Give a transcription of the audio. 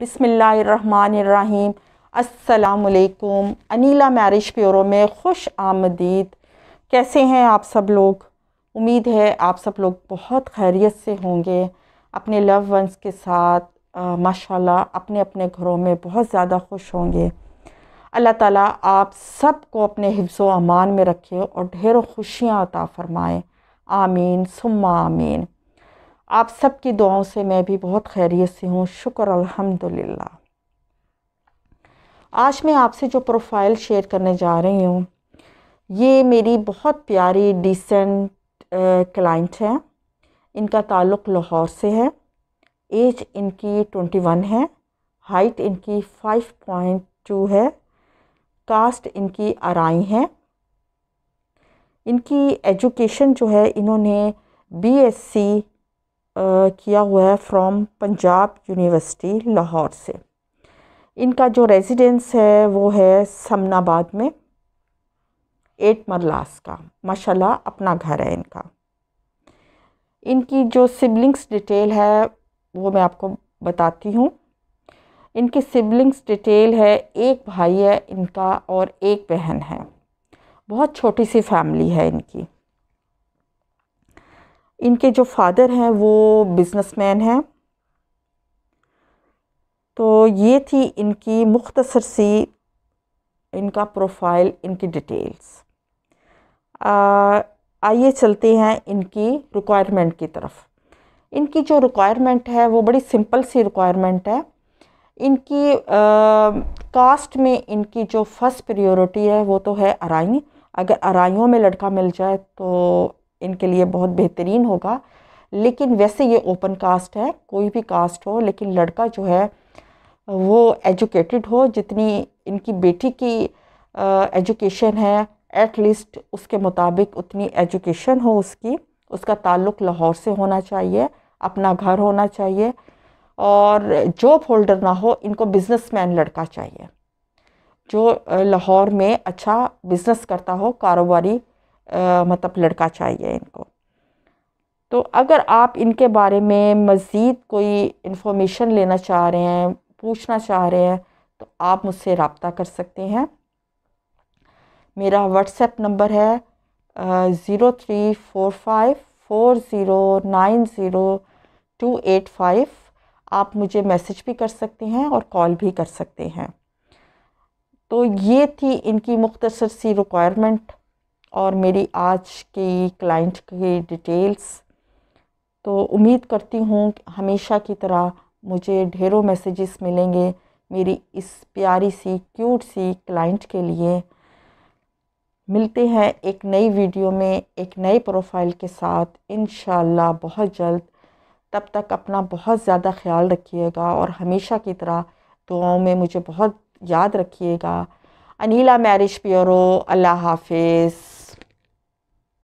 बिसमीम असलकुम अनिला मैरिज प्योरो में खुश आमदीद कैसे हैं आप सब लोग उम्मीद है आप सब लोग बहुत खैरियत से होंगे अपने लव वंस के साथ माशाल्लाह अपने अपने घरों में बहुत ज़्यादा खुश होंगे अल्लाह ताला आप सबको अपने हिफ्ज़ अमान में रखे और ढेरों खुशियाँ अता फ़रमाएँ आमीन सुम्मा आमीन आप सबकी दुआओं से मैं भी बहुत खैरियत से हूँ शुक्र अल्हम्दुलिल्लाह आज मैं आपसे जो प्रोफाइल शेयर करने जा रही हूँ ये मेरी बहुत प्यारी डिसेंट क्लाइंट हैं इनका ताल्लुक़ लाहौर से है एज इनकी ट्वेंटी वन है हाइट इनकी फाइव पॉइंट टू है कास्ट इनकी आरई है इनकी एजुकेशन जो है इन्होंने बीएससी किया हुआ है फ्रॉम पंजाब यूनिवर्सिटी लाहौर से इनका जो रेजिडेंस है वो है समनाबाद में एट मरलास का माशाल्लाह अपना घर है इनका इनकी जो सिबलिंग्स डिटेल है वो मैं आपको बताती हूँ इनकी सिबलिंग्स डिटेल है एक भाई है इनका और एक बहन है बहुत छोटी सी फैमिली है इनकी इनके जो फादर हैं वो बिजनेसमैन हैं तो ये थी इनकी मुख्तसर सी इनका प्रोफाइल इनकी डिटेल्स आइए चलते हैं इनकी रिक्वायरमेंट की तरफ इनकी जो रिक्वायरमेंट है वो बड़ी सिंपल सी रिक्वायरमेंट है इनकी कास्ट में इनकी जो फर्स्ट प्रायोरिटी है वो तो है अराई अगर अराइयों में लड़का मिल जाए तो इनके लिए बहुत बेहतरीन होगा लेकिन वैसे ये ओपन कास्ट है कोई भी कास्ट हो लेकिन लड़का जो है वो एजुकेटेड हो जितनी इनकी बेटी की एजुकेशन है एट लीस्ट उसके मुताबिक उतनी एजुकेशन हो उसकी उसका ताल्लुक लाहौर से होना चाहिए अपना घर होना चाहिए और जॉब होल्डर ना हो इनको बिजनेसमैन लड़का चाहिए जो लाहौर में अच्छा बिज़नेस करता हो कारोबारी आ, मतलब लड़का चाहिए इनको तो अगर आप इनके बारे में मज़ीद कोई इन्फॉर्मेशन लेना चाह रहे हैं पूछना चाह रहे हैं तो आप मुझसे रबता कर सकते हैं मेरा व्हाट्सएप नंबर है zero three four five four zero nine zero two eight five आप मुझे मैसेज भी कर सकते हैं और कॉल भी कर सकते हैं तो ये थी इनकी मुख्तसर सी रिक्वायरमेंट और मेरी आज की क्लाइंट की डिटेल्स तो उम्मीद करती हूँ हमेशा की तरह मुझे ढेरों मैसेजेस मिलेंगे मेरी इस प्यारी सी क्यूट सी क्लाइंट के लिए मिलते हैं एक नई वीडियो में एक नए प्रोफाइल के साथ इन बहुत जल्द तब तक अपना बहुत ज़्यादा ख्याल रखिएगा और हमेशा की तरह दुआओं में मुझे बहुत याद रखिएगा अनिला मैरिज प्योरो अल्लाह हाफिज़